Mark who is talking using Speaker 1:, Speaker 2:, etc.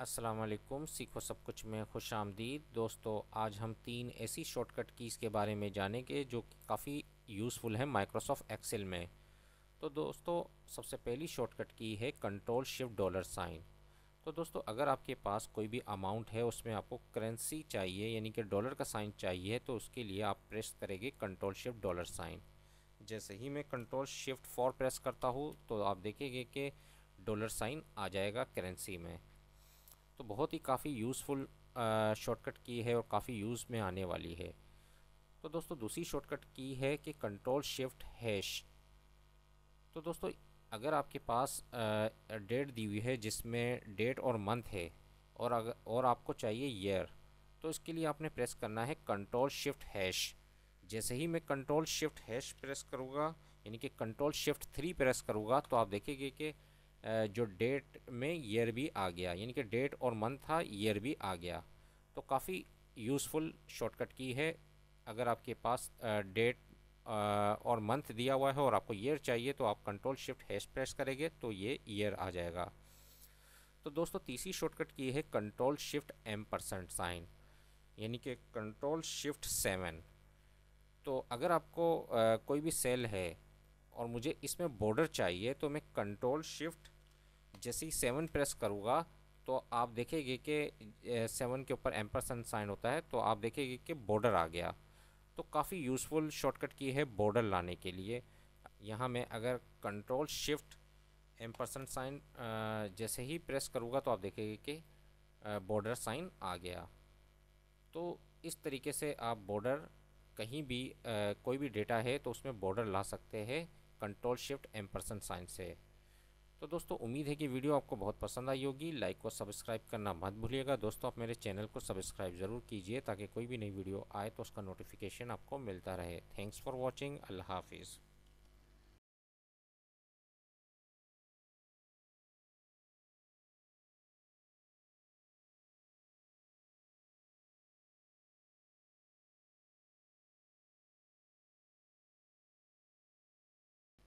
Speaker 1: असलकुम सीखो सब कुछ में खुश आमदीद दोस्तों आज हम तीन ऐसी शॉर्टकट कीज़ के बारे में जानेंगे जो कि काफ़ी यूज़फुल है माइक्रोसॉफ्ट एक्सेल में तो दोस्तों सबसे पहली शॉर्टकट की है कंट्रोल शिफ्ट डॉलर साइन तो दोस्तों अगर आपके पास कोई भी अमाउंट है उसमें आपको करेंसी चाहिए यानी कि डॉलर का साइन चाहिए तो उसके लिए आप प्रेस करेंगे कंट्रोल शिफ्ट डॉलर साइन जैसे ही मैं कंट्रोल शिफ्ट फॉर प्रेस करता हूँ तो आप देखेंगे कि डॉलर साइन आ जाएगा करेंसी में तो बहुत ही काफ़ी यूज़फुल शॉर्टकट की है और काफ़ी यूज़ में आने वाली है तो दोस्तों दूसरी शॉर्टकट की है कि कंट्रोल शिफ्ट हैश तो दोस्तों अगर आपके पास डेट दी हुई है जिसमें डेट और मंथ है और अगर और आपको चाहिए ईयर तो इसके लिए आपने प्रेस करना है कंट्रोल शिफ्ट हैश जैसे ही मैं कंट्रोल शिफ्ट हैश प्रेस करूँगा यानी कि कंट्रोल शिफ्ट थ्री प्रेस करूँगा तो आप देखेंगे कि जो डेट में ईयर भी आ गया यानी कि डेट और मंथ था ईयर भी आ गया तो काफ़ी यूज़फुल शॉर्टकट की है अगर आपके पास डेट और मंथ दिया हुआ है और आपको ईयर चाहिए तो आप कंट्रोल शिफ्ट हैश प्रेस करेंगे तो ये ईयर आ जाएगा तो दोस्तों तीसरी शॉर्टकट की है control shift M percent sign यानी कि कंट्रोल शिफ्ट सेवन तो अगर आपको आ, कोई भी सेल है और मुझे इसमें बॉर्डर चाहिए तो मैं कंट्रोल शिफ्ट जैसे ही सेवन प्रेस करूँगा तो आप देखेंगे कि सेवन के ऊपर एम्परसन साइन होता है तो आप देखेंगे कि बॉर्डर आ गया तो काफ़ी यूज़फुल शॉर्टकट की है बॉर्डर लाने के लिए यहाँ मैं अगर कंट्रोल शिफ्ट परसेंट साइन जैसे ही प्रेस करूँगा तो आप देखेंगे कि बॉर्डर साइन आ गया तो इस तरीके से आप बॉर्डर कहीं भी आ, कोई भी डेटा है तो उसमें बॉर्डर ला सकते हैं कंट्रोल शिफ्ट परसेंट साइन से तो दोस्तों उम्मीद है कि वीडियो आपको बहुत पसंद आई होगी लाइक और सब्सक्राइब करना मत भूलिएगा दोस्तों आप मेरे चैनल को सब्सक्राइब ज़रूर कीजिए ताकि कोई भी नई वीडियो आए तो उसका नोटिफिकेशन आपको मिलता रहे थैंक्स फॉर वॉचिंग अल्लाह हाफिज़